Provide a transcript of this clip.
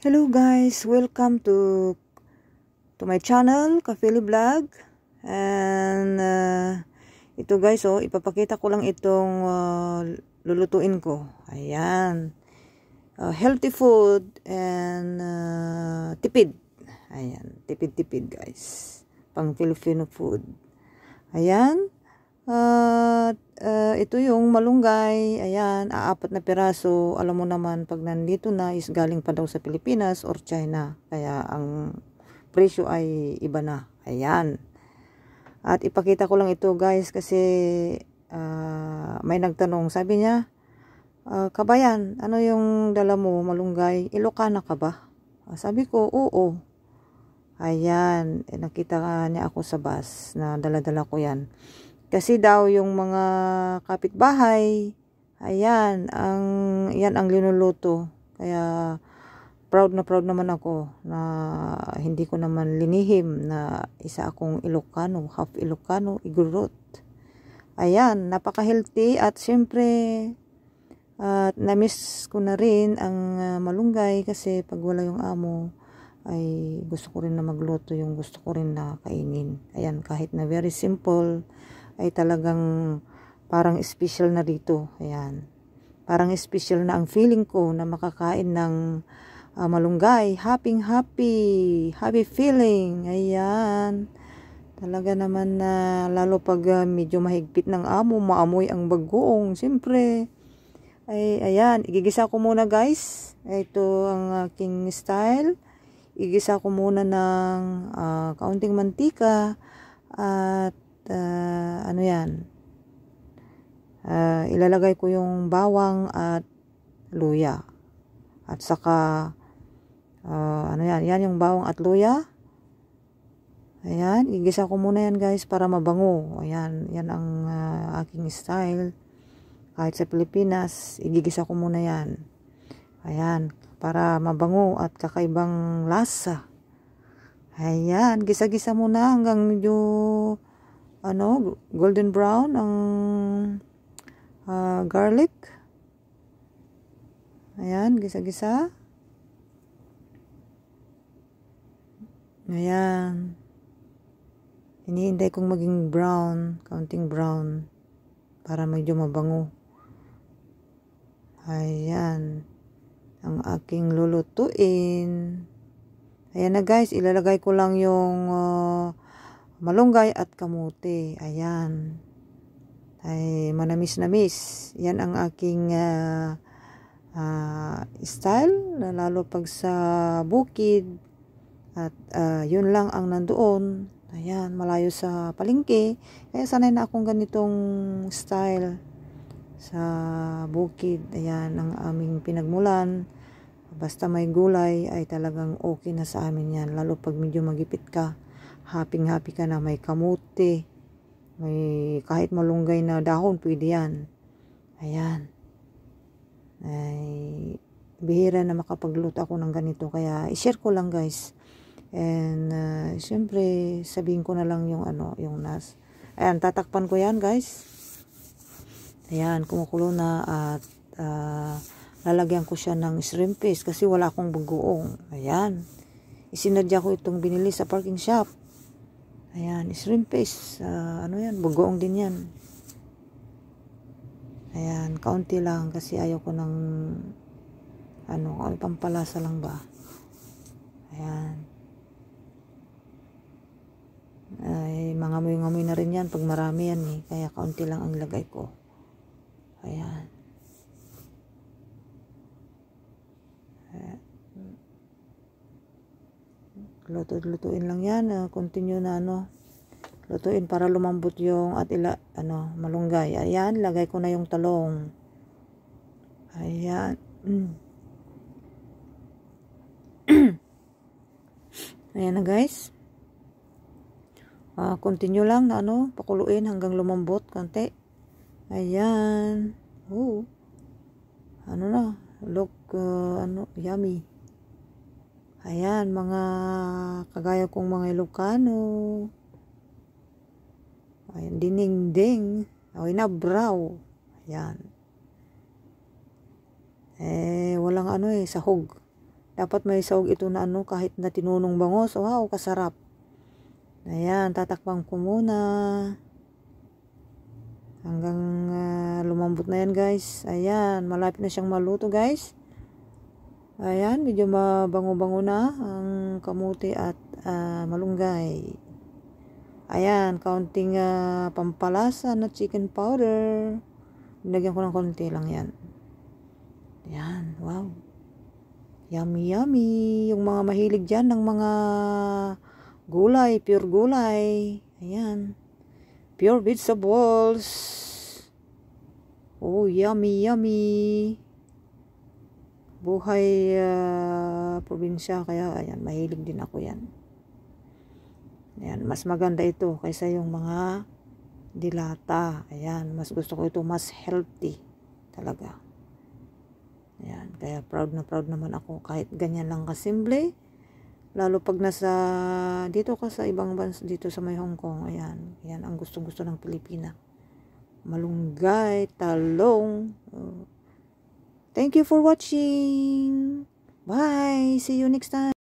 Hello guys, welcome to to my channel, Kafili Vlog. And uh, ito guys, oh, ipapakita ko lang itong uh, lulutuin ko. Ayan. Uh, healthy food and uh, tipid. Ayan, tipid-tipid guys. Pang Filipino food. Ayan. Uh, uh, ito yung malunggay, ayan, aapat na piraso. Alam mo naman, pag nandito na is galing pa daw sa Pilipinas or China. Kaya ang presyo ay iba na. Ayan. At ipakita ko lang ito guys kasi uh, may nagtanong. Sabi niya, uh, kabayan, ano yung dala mo malunggay? Ilocana ka ba? Uh, sabi ko, oo. Ayan, eh, nakita niya ako sa bus na dala-dala ko yan. Kasi daw yung mga kapitbahay, ayan, ang, yan ang linuluto. Kaya, proud na proud naman ako na hindi ko naman linihim na isa akong Ilocano, half Ilocano, igurot. Ayan, napaka-healthy at syempre at uh, na ko na rin ang uh, malunggay kasi pag wala yung amo ay gusto ko rin na magluto yung gusto ko rin na kainin. Ayan, kahit na very simple ay talagang parang special na dito. Ayan. Parang special na ang feeling ko na makakain ng uh, malunggay. Happy, happy. Happy feeling. Ayan. Talaga naman na lalo pag uh, medyo mahigpit ng amo, maamoy ang bagoong. Siyempre. Ay, ayan. Igigisa ko muna guys. Ito ang aking style. Igisa ko muna ng uh, kaunting mantika. At uh, ano yan, uh, ilalagay ko yung bawang at luya. At saka, uh, ano yan, yan yung bawang at luya. Ayan, igisa ko muna yan guys para mabango. Ayan, yan ang uh, aking style. Kahit sa Pilipinas, igigisa ko muna yan. Ayan, para mabango at kakaibang lasa. Ayan, gisa-gisa muna hanggang medyo ano, golden brown ang uh, garlic. Ayan, gisa-gisa. Ayan. Iniintay kong maging brown, counting brown para medyo mabango. Ayan. Ang aking lulutuin. Ayan na guys, ilalagay ko lang yung uh, malunggay at kamote. Ayan. Ay, manamis namis. Yan ang aking uh, uh, style, lalo pag sa bukid. At uh, yun lang ang nandoon. Ayan, malayo sa palengke. Kaya sanay na akong ganitong style sa bukid. Ayan, ang aming pinagmulan. Basta may gulay ay talagang okay na sa amin yan. Lalo pag medyo magipit ka happy happy ka na may kamuti. May kahit malunggay na dahon, pwede yan. Ayan. Ay, bihira na makapagluto ako ng ganito. Kaya, i-share ko lang guys. And, uh, ah, syempre, sabihin ko na lang yung ano, yung nas. Ayan, tatakpan ko yan guys. Ayan, kumukulo na at uh, lalagyan ko siya ng shrimp paste kasi wala akong bagoong. Ayan. Isinadya ko itong binili sa parking shop. Ayan, shrimp paste. Uh, ano yan? Bagoong din yan. Ayan, kaunti lang kasi ayaw ko ng ano, ano, pampalasa lang ba? Ayan. Ay, mga amoy-amoy na rin yan pag marami yan eh. Kaya kaunti lang ang lagay ko. Ayan. luto, lutuin lang yan uh, continue na ano lutuin para lumambot yung at ila, ano, malunggay ayan, lagay ko na yung talong ayan mm. ayan na guys uh, continue lang na ano pakuluin hanggang lumambot konti ayan oh ano na look uh, ano yummy Ayan, mga kagaya kong mga Ilocano. Ayan, dinengding. O, inabraw. Ayan. Eh, walang ano eh, sahog. Dapat may sahog ito na ano, kahit na tinunong bangos. Wow, kasarap. Ayan, tatakbang ko muna. Hanggang uh, lumambot na yan guys. Ayan, malapit na siyang maluto guys. Ayan, medyo mabango-bango na ang kamuti at uh, malunggay. Ayan, kaunting uh, pampalasa na chicken powder. Nilagyan ko ng konti lang yan. Ayan, wow. Yummy, yummy. Yung mga mahilig dyan ng mga gulay, pure gulay. Ayan. Pure vegetables. Oh, yummy, yummy buhay uh, probinsya kaya ayan mahilig din ako yan ayan mas maganda ito kaysa yung mga dilata ayan mas gusto ko ito mas healthy talaga ayan kaya proud na proud naman ako kahit ganyan lang kasimple lalo pag nasa dito ka sa ibang bansa dito sa may Hong Kong ayan ayan ang gustong gusto ng Pilipina malunggay talong uh, Thank you for watching. Bye. See you next time.